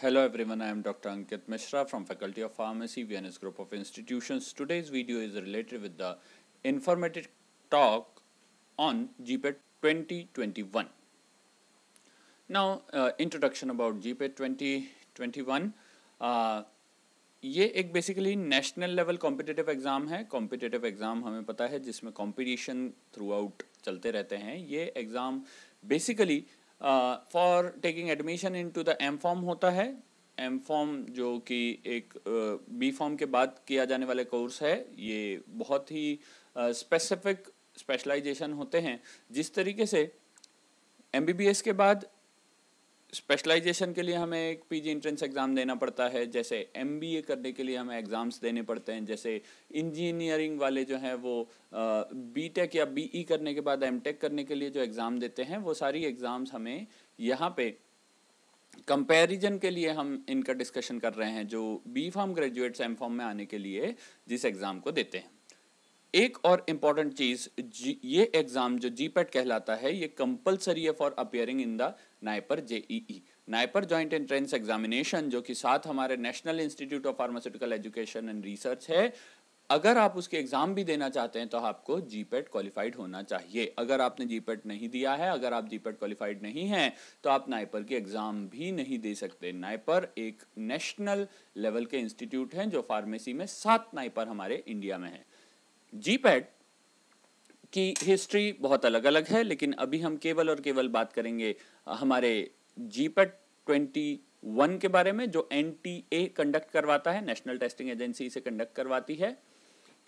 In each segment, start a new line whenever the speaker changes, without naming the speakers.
Hello everyone, I am Dr. Ankit Mishra from Faculty of Pharmacy, VNS Group of Institutions. Today's video is related with the informative talk on GPET 2021. Now, uh, introduction about GPET 2021. Uh, ये एक basically national level competitive exam है competitive exam हमें पता है जिसमें competition through out चलते रहते हैं ये exam basically for taking admission into the M pharm होता है एम फॉर्म जो कि एक बी uh, फॉर्म के बाद किया जाने वाला कोर्स है ये बहुत ही स्पेसिफिक uh, स्पेशलाइजेशन होते हैं जिस तरीके से एम के बाद स्पेशलाइजेशन के लिए हमें एक पीजी एंट्रेंस एग्ज़ाम देना पड़ता है जैसे एमबीए करने के लिए हमें एग्ज़ाम्स देने पड़ते हैं जैसे इंजीनियरिंग वाले जो हैं वो बीटेक या बीई e करने के बाद एमटेक करने के लिए जो एग्ज़ाम देते हैं वो सारी एग्ज़ाम्स हमें यहाँ पे कंपैरिजन के लिए हम इनका डिस्कशन कर रहे हैं जो B pharm graduates M pharm में आने के लिए जिस एग्ज़ाम को देते हैं एक और इम्पॉर्टेंट चीज ये एग्जाम जो जीपेट कहलाता है ये कंपलसरी है for appearing in the NIPER JEE NIPER joint entrance examination जो कि साथ हमारे national institute of pharmaceutical education and research है अगर आप उसके एग्जाम भी देना चाहते हैं तो आपको जीपेट क्वालिफाइड होना चाहिए अगर आपने जीपेट नहीं दिया है अगर आप जीपेट क्वालिफाइड नहीं हैं तो आप नाइपर के एग्जाम भी नहीं दे सकते नाइपर एक नेशनल लेवल के इंस्टीट्यूट हैं जो फार्मेसी में सात नाइपर हमारे इंडिया में है जीपैड की हिस्ट्री बहुत अलग अलग है लेकिन अभी हम केवल और केवल बात करेंगे हमारे जीपैड ट्वेंटी वन के बारे में जो एन कंडक्ट करवाता है नेशनल टेस्टिंग एजेंसी इसे कंडक्ट करवाती है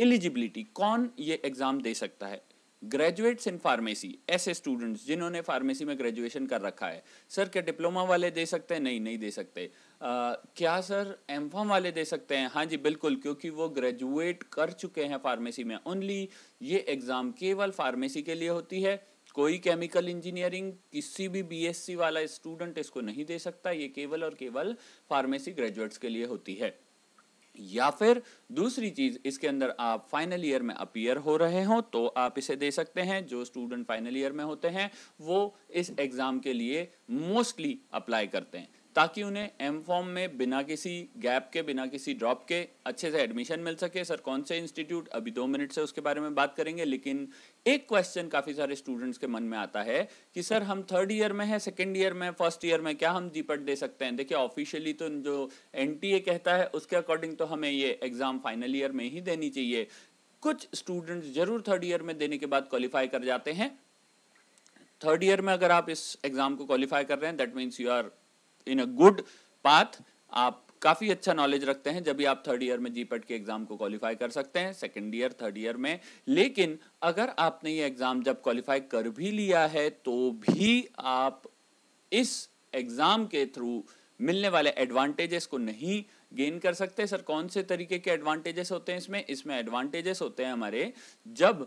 एलिजिबिलिटी कौन ये एग्ज़ाम दे सकता है ग्रेजुएट्स इन फार्मेसी ऐसे स्टूडेंट्स जिन्होंने फार्मेसी में ग्रेजुएशन कर रखा है सर क्या डिप्लोमा वाले दे सकते हैं नहीं नहीं दे सकते आ, क्या सर एम वाले दे सकते हैं हाँ जी बिल्कुल क्योंकि वो ग्रेजुएट कर चुके हैं फार्मेसी में ओनली ये एग्ज़ाम केवल फार्मेसी के लिए होती है कोई केमिकल इंजीनियरिंग किसी भी बीएससी वाला स्टूडेंट इसको नहीं दे सकता ये केवल और केवल फार्मेसी ग्रेजुएट्स के लिए होती है या फिर दूसरी चीज़ इसके अंदर आप फाइनल ईयर में अपीयर हो रहे हो तो आप इसे दे सकते हैं जो स्टूडेंट फाइनल ईयर में होते हैं वो इस एग्ज़ाम के लिए मोस्टली अप्लाई करते हैं ताकि उन्हें एम फॉर्म में बिना किसी गैप के बिना किसी ड्रॉप के अच्छे से एडमिशन मिल सके सर कौन से इंस्टीट्यूट अभी दो मिनट से उसके बारे में बात करेंगे लेकिन एक क्वेश्चन काफ़ी सारे स्टूडेंट्स के मन में आता है कि सर हम थर्ड ईयर में है सेकेंड ईयर में फर्स्ट ईयर में क्या हम जीपट दे सकते हैं देखिए ऑफिशियली तो जो एन कहता है उसके अकॉर्डिंग तो हमें ये एग्ज़ाम फाइनल ईयर में ही देनी चाहिए कुछ स्टूडेंट्स जरूर थर्ड ईयर में देने के बाद क्वालिफाई कर जाते हैं थर्ड ईयर में अगर आप इस एग्ज़ाम को क्वालिफाई कर रहे हैं that means you are in a good path आप काफ़ी अच्छा नॉलेज रखते हैं जब भी आप थर्ड ईयर में जीपेट के एग्जाम को क्वालिफाई कर सकते हैं सेकंड ईयर थर्ड ईयर में लेकिन अगर आपने ये एग्जाम जब क्वालिफाई कर भी लिया है तो भी आप इस एग्जाम के थ्रू मिलने वाले एडवांटेजेस को नहीं गेन कर सकते सर कौन से तरीके के एडवांटेजेस होते हैं इसमें इसमें एडवांटेजेस होते हैं हमारे जब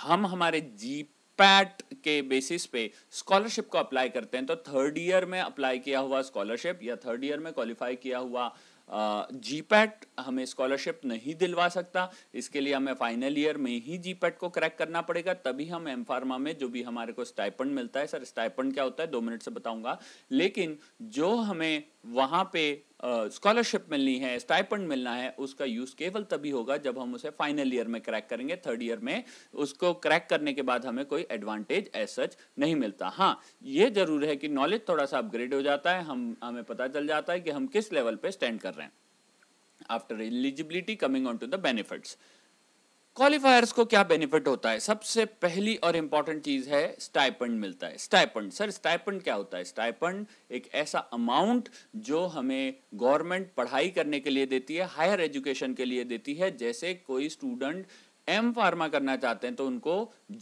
हम हमारे जी पैट के बेसिस पे स्कॉलरशिप को अप्लाई करते हैं तो थर्ड ईयर में अप्लाई किया हुआ स्कॉलरशिप या थर्ड ईयर में क्वालिफाई किया हुआ जी पैट हमें स्कॉलरशिप नहीं दिलवा सकता इसके लिए हमें फाइनल ईयर में ही जी पैट को क्रैक करना पड़ेगा तभी हम एम फार्मा में जो भी हमारे को स्टाइपन मिलता है सर स्टाइपन क्या होता है दो मिनट से बताऊंगा लेकिन जो हमें वहाँ पे स्कॉलरशिप मिलनी है स्टाइपेंड मिलना है उसका यूज़ केवल तभी होगा जब हम उसे फाइनल ईयर में क्रैक करेंगे थर्ड ईयर में उसको क्रैक करने के बाद हमें कोई एडवांटेज एज सच नहीं मिलता हाँ ये ज़रूर है कि नॉलेज थोड़ा सा अपग्रेड हो जाता है हम हमें पता चल जाता है कि हम किस लेवल पर स्टैंड कर रहे हैं after eligibility coming on to the benefits qualifiers को क्या बेनिफिट होता है सबसे पहली और इंपॉर्टेंट चीज है स्टाइपेंड मिलता है स्टाइपेंड सर स्टाइपेंड क्या होता है स्टाइपेंड एक ऐसा अमाउंट जो हमें गवर्नमेंट पढ़ाई करने के लिए देती है हायर एजुकेशन के लिए देती है जैसे कोई स्टूडेंट एम फार्मा करना चाहते हैं तो उनको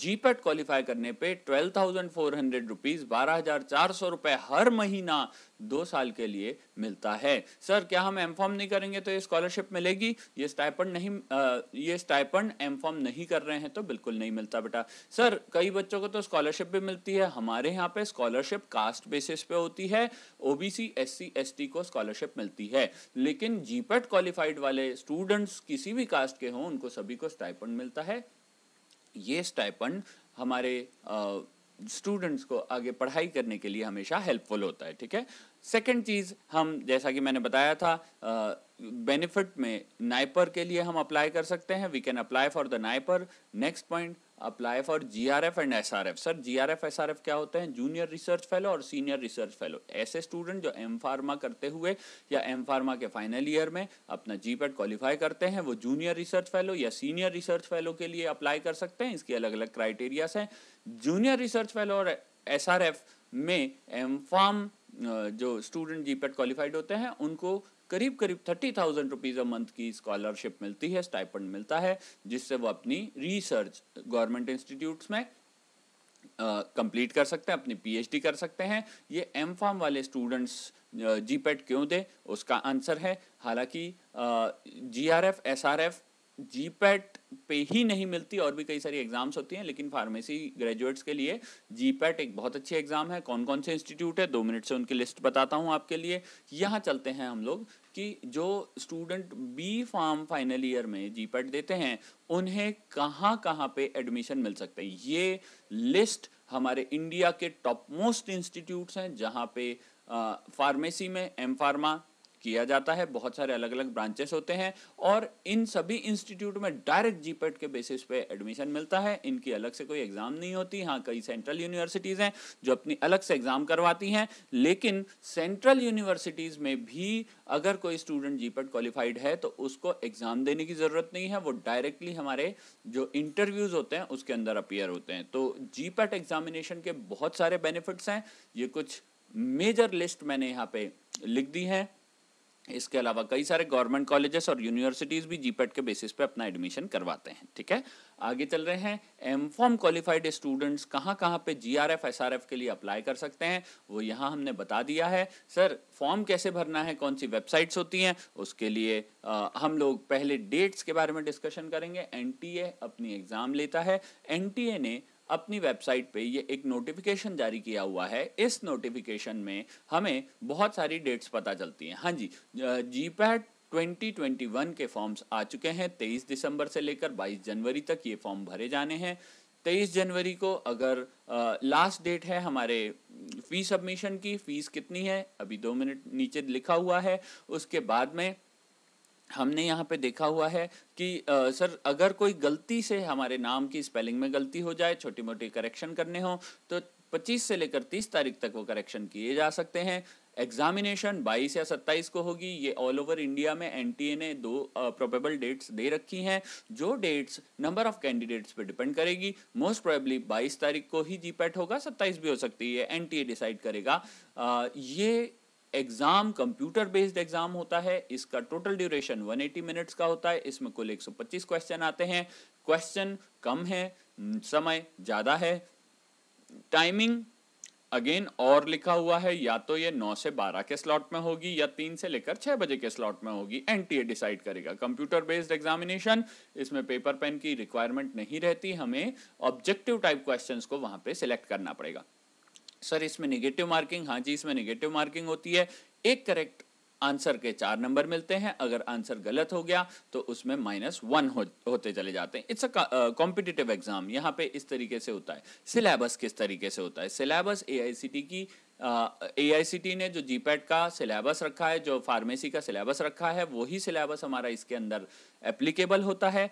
जीपेट क्वालिफाई करने पे twelve thousand four hundred rupees बारह हजार चार सौ रुपए हर महीना दो साल के लिए मिलता है सर क्या हम एम फॉर्म नहीं करेंगे तो ये स्कॉलरशिप मिलेगी ये स्टाइपन नहीं आ, ये स्टाइपन एम फॉर्म नहीं कर रहे हैं तो बिल्कुल नहीं मिलता बेटा सर कई बच्चों को तो स्कॉलरशिप भी मिलती है हमारे यहाँ पे स्कॉलरशिप कास्ट बेसिस पे होती है ओबीसी एससी एसटी को स्कॉलरशिप मिलती है लेकिन जीपेट क्वालिफाइड वाले स्टूडेंट्स किसी भी कास्ट के हों उनको सभी को स्टाइपन मिलता है ये स्टाइपन हमारे आ, स्टूडेंट्स को आगे पढ़ाई करने के लिए हमेशा हेल्पफुल होता है ठीक है सेकंड चीज़ हम जैसा कि मैंने बताया था बेनिफिट में नाइपर के लिए हम अप्लाई कर सकते हैं we can apply for the NIPER next point apply for JRF and SRF sir JRF SRF क्या होते हैं जूनियर रिसर्च फेलो और सीनियर रिसर्च फेलो ऐसे स्टूडेंट जो एम फार्मा करते हुए या एम फार्मा के फाइनल ईयर में अपना जी पैड क्वालिफाई करते हैं वो जूनियर रिसर्च फेलो या सीनियर रिसर्च फेलो के लिए अप्लाई कर सकते हैं इसके अलग अलग क्राइटेरियाज हैं जूनियर रिसर्च फेलो और एस में एम फार्म जो स्टूडेंट जी पैड क्वालिफाइड होते हैं उनको करीब करीब thirty thousand rupees a month की स्कॉलरशिप मिलती है स्टाइपेंड मिलता है जिससे वो अपनी रिसर्च गवर्नमेंट इंस्टीट्यूट्स में कंप्लीट uh, कर सकते हैं अपनी पीएचडी कर सकते हैं ये एम फार्म वाले स्टूडेंट्स जीपेट क्यों दे उसका आंसर है हालांकि जीआरएफ एसआरएफ जी पे ही नहीं मिलती और भी कई सारी एग्जाम्स होती हैं लेकिन फार्मेसी ग्रेजुएट्स के लिए जी एक बहुत अच्छी एग्ज़ाम है कौन कौन से इंस्टीट्यूट है दो मिनट से उनकी लिस्ट बताता हूँ आपके लिए यहाँ चलते हैं हम लोग कि जो student B pharm final year में जी देते हैं उन्हें कहाँ कहाँ पे एडमिशन मिल सकते हैं ये लिस्ट हमारे इंडिया के टॉप मोस्ट इंस्टीट्यूट्स हैं जहाँ पे फार्मेसी में एम फार्मा किया जाता है बहुत सारे अलग अलग ब्रांचेस होते हैं और इन सभी इंस्टीट्यूट में डायरेक्ट जीपेट e के बेसिस पे एडमिशन मिलता है इनकी अलग से कोई एग्ज़ाम नहीं होती हाँ कई सेंट्रल यूनिवर्सिटीज़ हैं जो अपनी अलग से एग्ज़ाम करवाती हैं लेकिन सेंट्रल यूनिवर्सिटीज़ में भी अगर कोई स्टूडेंट जीपेट क्वालिफाइड है तो उसको एग्ज़ाम देने की ज़रूरत नहीं है वो डायरेक्टली हमारे जो इंटरव्यूज़ होते हैं उसके अंदर अपियर होते हैं तो जीपेट एग्जामिनेशन e के बहुत सारे बेनिफिट्स हैं ये कुछ मेजर लिस्ट मैंने यहाँ पे लिख दी है इसके अलावा कई सारे गवर्नमेंट कॉलेजेस और यूनिवर्सिटीज़ भी जीपेट के बेसिस पे अपना एडमिशन करवाते हैं ठीक है आगे चल रहे हैं एम फॉर्म क्वालिफाइड स्टूडेंट्स कहाँ कहाँ पे J R F S R F के लिए अप्लाई कर सकते हैं वो यहाँ हमने बता दिया है सर फॉर्म कैसे भरना है कौन सी वेबसाइट्स होती हैं उसके लिए आ, हम लोग पहले डेट्स के बारे में डिस्कशन करेंगे एन टी ए अपनी एग्ज़ाम लेता है एन टी ए ने अपनी वेबसाइट पे ये एक नोटिफिकेशन जारी किया हुआ है इस नोटिफिकेशन में हमें बहुत सारी डेट्स पता चलती हैं हाँ जी जी पैट 2021 के फॉर्म्स आ चुके हैं 23 दिसंबर से लेकर 22 जनवरी तक ये फॉर्म भरे जाने हैं 23 जनवरी को अगर लास्ट डेट है हमारे फीस सबमिशन की फीस कितनी है अभी दो मिनट नीचे लिखा हुआ है उसके बाद में हमने यहाँ पे देखा हुआ है कि आ, सर अगर कोई गलती से हमारे नाम की स्पेलिंग में गलती हो जाए छोटी मोटी करेक्शन करने हो तो 25 से लेकर 30 तारीख तक वो करेक्शन किए जा सकते हैं एग्जामिनेशन 22 या 27 को होगी ये ऑल ओवर इंडिया में एनटीए ने दो प्रोबेबल डेट्स दे रखी हैं जो डेट्स नंबर ऑफ कैंडिडेट्स पे डिपेंड करेगी मोस्ट प्रोबेबली 22 तारीख को ही जीपैट होगा 27 भी हो सकती है एनटीए डिसाइड करेगा आ, ये एग्जाम कंप्यूटर बेस्ड एग्जाम होता है इसका टोटल ड्यूरेशन 180 मिनट्स का होता है इसमें कुल 125 क्वेश्चन आते हैं क्वेश्चन कम है समय ज़्यादा है टाइमिंग अगेन और लिखा हुआ है या तो ये 9 से 12 के स्लॉट में होगी या 3 से लेकर 6 बजे के स्लॉट में होगी एनटीए डिसाइड करेगा कंप्यूटर बेस्ड एग्जामिनेशन इसमें पेपर पेन की रिक्वायरमेंट नहीं रहती हमें ऑब्जेक्टिव टाइप क्वेश्चंस को वहां पे सिलेक्ट करना पड़ेगा सर इसमें निगेटिव मार्किंग हाँ जी इसमें निगेटिव मार्किंग होती है एक करेक्ट आंसर के चार नंबर मिलते हैं अगर आंसर गलत हो गया तो उसमें माइनस वन हो, होते चले जाते हैं इट्स अ कॉम्पिटिटिव एग्जाम यहाँ पे इस तरीके से होता है सिलेबस किस तरीके से होता है सिलेबस ए की ए uh, आई ने जो जी का सिलेबस रखा है जो फार्मेसी का सिलेबस रखा है वही सिलेबस हमारा इसके अंदर एप्लीकेबल होता है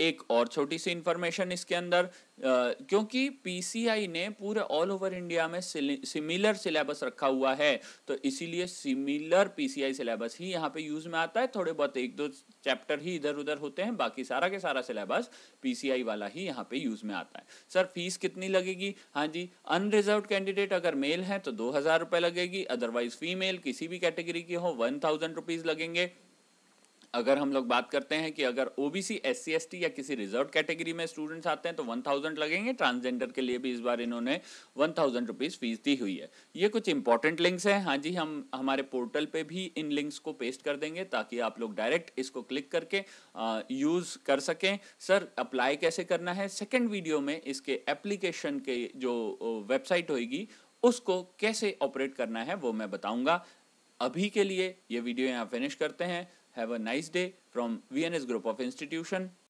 एक और छोटी सी इंफॉर्मेशन इसके अंदर क्योंकि पीसीआई ने पूरे ऑल ओवर इंडिया में सिमिलर सिलेबस रखा हुआ है तो इसीलिए सिमिलर पीसीआई सिलेबस ही यहाँ पे यूज में आता है थोड़े बहुत एक दो चैप्टर ही इधर उधर होते हैं बाकी सारा के सारा सिलेबस पीसीआई वाला ही यहाँ पे यूज में आता है सर फीस कितनी लगेगी हाँ जी अनरिजर्व कैंडिडेट अगर मेल है तो दो हजार लगेगी अदरवाइज फीमेल किसी भी कैटेगरी की हो वन थाउजेंड रुपीज लगेंगे अगर हम लोग बात करते हैं कि अगर ओबीसी एस सी या किसी रिजर्व कैटेगरी में स्टूडेंट्स आते हैं तो वन थाउजेंड लगेंगे ट्रांसजेंडर के लिए भी इस बार इन्होंने वन थाउजेंड रुपीज़ फीस दी हुई है ये कुछ इंपॉर्टेंट लिंक्स हैं हाँ जी हम हमारे पोर्टल पे भी इन लिंक्स को पेस्ट कर देंगे ताकि आप लोग डायरेक्ट इसको क्लिक करके यूज़ कर सकें सर अप्लाई कैसे करना है सेकेंड वीडियो में इसके एप्लीकेशन के जो वेबसाइट होगी उसको कैसे ऑपरेट करना है वो मैं बताऊँगा अभी के लिए ये वीडियो यहाँ फिनिश करते हैं Have a nice day from VNS Group of Institution.